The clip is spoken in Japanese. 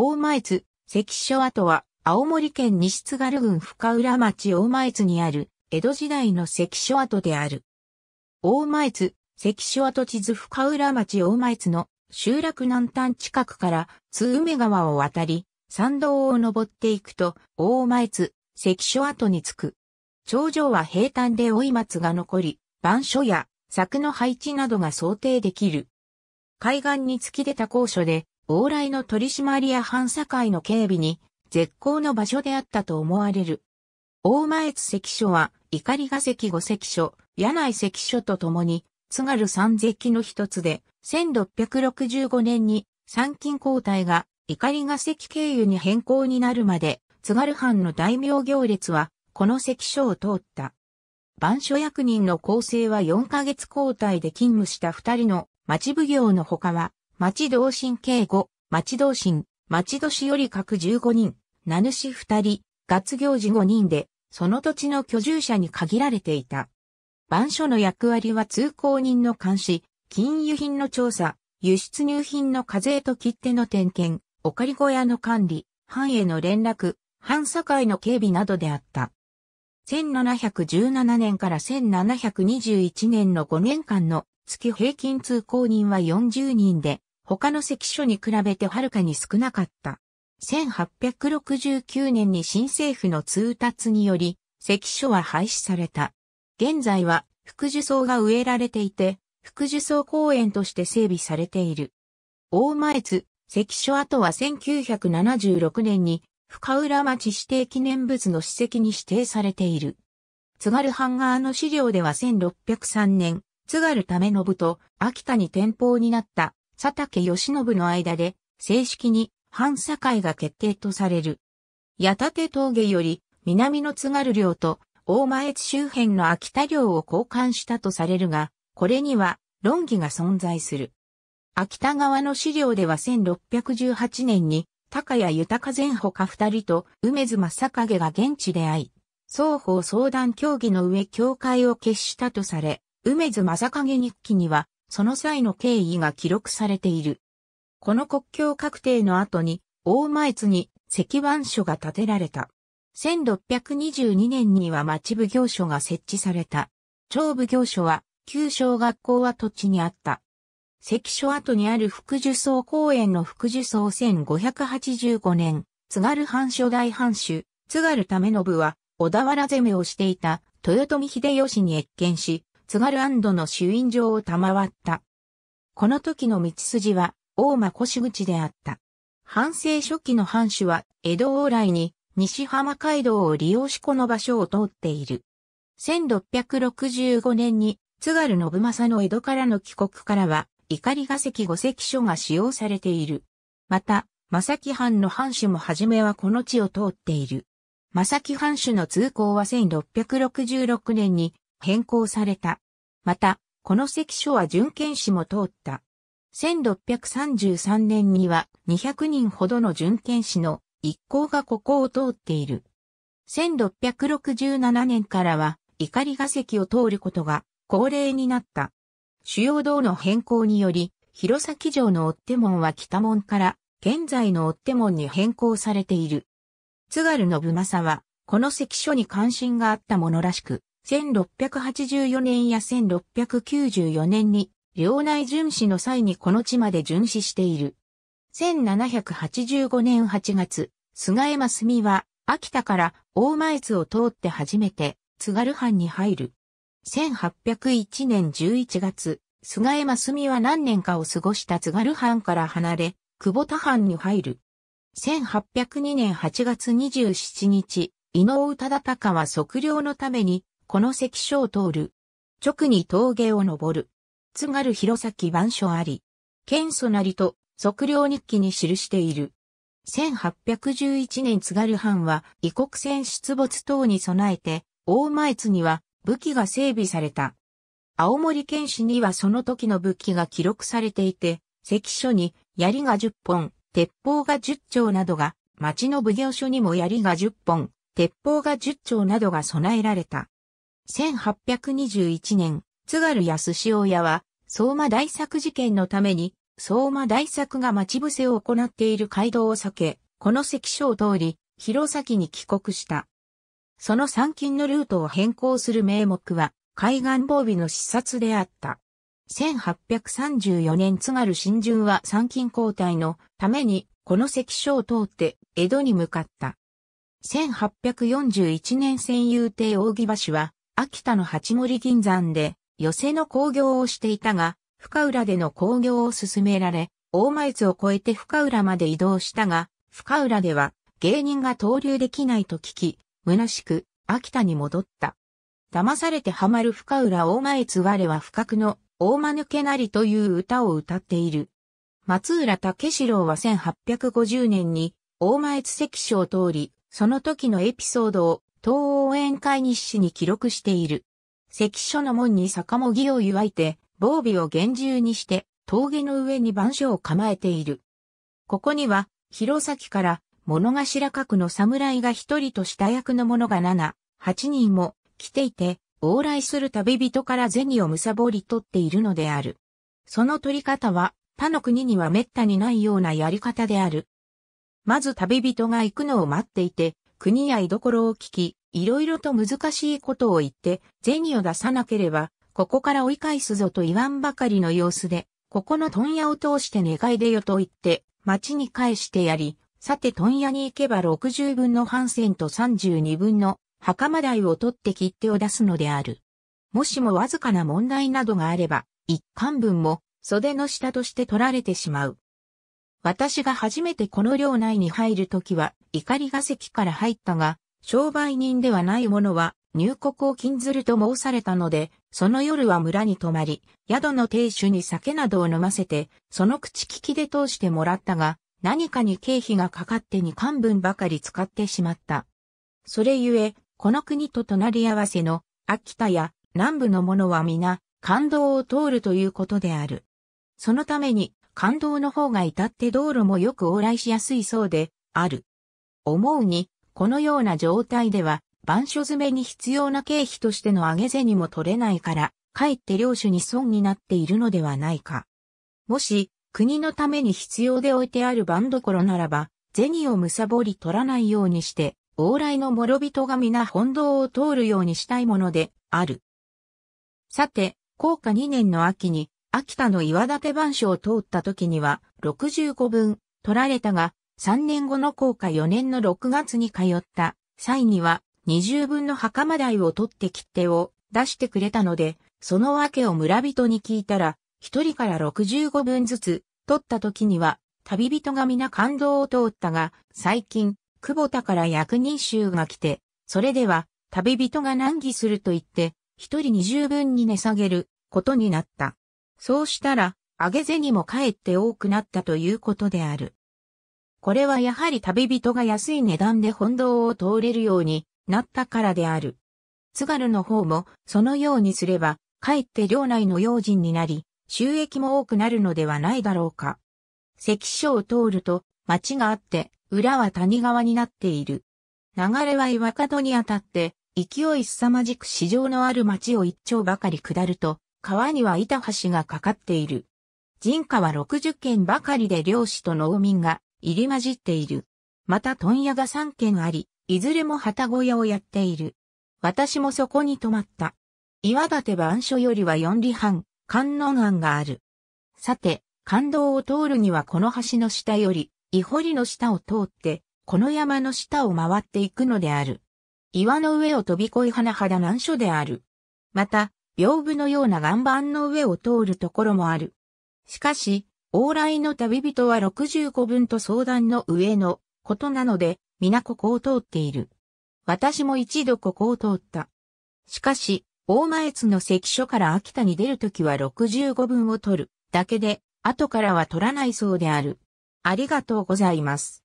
大前津、関所跡は、青森県西津軽郡深浦町大前津にある、江戸時代の関所跡である。大前津、関所跡地図深浦町大前津の集落南端近くから津梅川を渡り、山道を登っていくと、大前津、関所跡に着く。頂上は平坦で追い松が残り、番所や柵の配置などが想定できる。海岸に突き出た高所で、往来の取締りや反社会の警備に絶好の場所であったと思われる。大前津関所は、怒りヶ関五関所、柳井関所と共に、津軽三関の一つで、1665年に参勤交代が怒りヶ関経由に変更になるまで、津軽藩の大名行列は、この関所を通った。番所役人の構成は4ヶ月交代で勤務した二人の町奉行の他は、町同心計5、町同心、町年より各15人、名主2人、月行事5人で、その土地の居住者に限られていた。番所の役割は通行人の監視、金融品の調査、輸出入品の課税と切手の点検、お借り小屋の管理、藩への連絡、藩境の警備などであった。1717年から1721年の5年間の月平均通行人は40人で、他の関所に比べてはるかに少なかった。1869年に新政府の通達により、関所は廃止された。現在は、福樹草が植えられていて、福樹草公園として整備されている。大前津、関所跡は1976年に、深浦町指定記念物の史跡に指定されている。津軽版側の資料では1603年、津軽為信と秋田に転舗になった佐竹義信の間で、正式に反境が決定とされる。八立峠より南の津軽領と大前津周辺の秋田領を交換したとされるが、これには論議が存在する。秋田側の資料では1618年に、高谷豊前か二人と梅津正影が現地で会い、双方相談協議の上協会を決したとされ、梅津正影日記には、その際の経緯が記録されている。この国境確定の後に、大前津に石板所が建てられた。1622年には町奉行所が設置された。町奉行所は、旧小学校は土地にあった。石所跡にある福寿荘公園の福寿荘1585年、津軽藩初代藩主、津軽為信は、小田原攻めをしていた豊臣秀吉に越見し、津軽安堵の主院状を賜った。この時の道筋は、大間越口であった。藩政初期の藩主は、江戸往来に、西浜街道を利用しこの場所を通っている。1665年に、津軽信正の江戸からの帰国からは、怒りが石五石書が使用されている。また、正木藩の藩主も初めはこの地を通っている。正木藩主の通行は1666年に変更された。また、この関所は準検視も通った。1633年には200人ほどの準検視の一行がここを通っている。1667年からは、怒りが石を通ることが恒例になった。主要道の変更により、弘前城の追手門は北門から現在の追手門に変更されている。津軽信正政は、この関所に関心があったものらしく、1684年や1694年に、領内巡視の際にこの地まで巡視している。1785年8月、菅江真澄は、秋田から大前津を通って初めて、津軽藩に入る。1801年11月、菅江真澄は何年かを過ごした津軽藩から離れ、久保田藩に入る。1802年8月27日、伊能忠敬は測量のためにこの関所を通る。直に峠を登る。津軽弘前番所あり。県祖なりと測量日記に記している。1811年津軽藩は異国船出没等に備えて、大前津には武器が整備された。青森県市にはその時の武器が記録されていて、関所に槍が10本、鉄砲が10丁などが、町の奉行所にも槍が10本、鉄砲が10丁などが備えられた。1821年、津軽安塩屋は、相馬大作事件のために、相馬大作が待ち伏せを行っている街道を避け、この関所を通り、弘前に帰国した。その参勤のルートを変更する名目は、海岸防備の視察であった。1834年津軽新順は参勤交代のために、この関所を通って江戸に向かった。1841年戦友帝扇橋は秋田の八森銀山で寄せの工業をしていたが、深浦での工業を進められ、大前津を越えて深浦まで移動したが、深浦では芸人が登竜できないと聞き、虚しく秋田に戻った。騙されてハマる深浦大前津我は不覚の大間抜けなりという歌を歌っている。松浦武四郎は1850年に大前津関所を通り、その時のエピソードを東欧宴会日誌に記録している。関所の門に坂もぎを祝いて、防備を厳重にして、峠の上に番所を構えている。ここには、弘前から、物頭角の侍が一人と下役の者が七、八人も来ていて、往来する旅人から銭をむさぼり取っているのである。その取り方は、他の国には滅多にないようなやり方である。まず旅人が行くのを待っていて、国や居所を聞き、いろいろと難しいことを言って、銭を出さなければ、ここから追い返すぞと言わんばかりの様子で、ここの問屋を通して願い出よと言って、町に返してやり、さて問屋に行けば60分の半銭と32分の袴台を取って切手を出すのである。もしもわずかな問題などがあれば、一貫分も袖の下として取られてしまう。私が初めてこの領内に入るときは、怒りが席から入ったが、商売人ではない者は入国を禁ずると申されたので、その夜は村に泊まり、宿の亭主に酒などを飲ませて、その口利きで通してもらったが、何かに経費がかかって二漢分ばかり使ってしまった。それゆえ、この国と隣り合わせの秋田や南部の者は皆、感動を通るということである。そのために、感動の方が至って道路もよく往来しやすいそうで、ある。思うに、このような状態では、板書詰めに必要な経費としての上げ銭も取れないから、かえって領主に損になっているのではないか。もし、国のために必要で置いてある番所ならば、銭を貪り取らないようにして、往来の諸人が皆本堂を通るようにしたいものである。さて、高下2年の秋に、秋田の岩立番所を通った時には、65分、取られたが、3年後の効果4年の6月に通った際には20分の袴台を取って切手を出してくれたので、その訳を村人に聞いたら、1人から65分ずつ取った時には、旅人が皆感動を通ったが、最近、久保田から役人衆が来て、それでは、旅人が難儀すると言って、一人二十分に値下げることになった。そうしたら、上げ銭もかえって多くなったということである。これはやはり旅人が安い値段で本堂を通れるようになったからである。津軽の方もそのようにすれば、かえって領内の用心になり、収益も多くなるのではないだろうか。関所を通ると町があって、裏は谷川になっている。流れは岩角にあたって、勢い凄まじく市場のある町を一丁ばかり下ると、川には板橋がかかっている。人家は60軒ばかりで漁師と農民が入り混じっている。また問屋が三軒あり、いずれも旗小屋をやっている。私もそこに泊まった。岩立番所よりは四里半、観音庵がある。さて、感動を通るにはこの橋の下より、伊堀の下を通って、この山の下を回っていくのである。岩の上を飛び越え花肌難所である。また、屏風のような岩盤の上を通るところもある。しかし、往来の旅人は65分と相談の上のことなので、皆ここを通っている。私も一度ここを通った。しかし、大前津の関所から秋田に出るときは65分を取るだけで、後からは取らないそうである。ありがとうございます。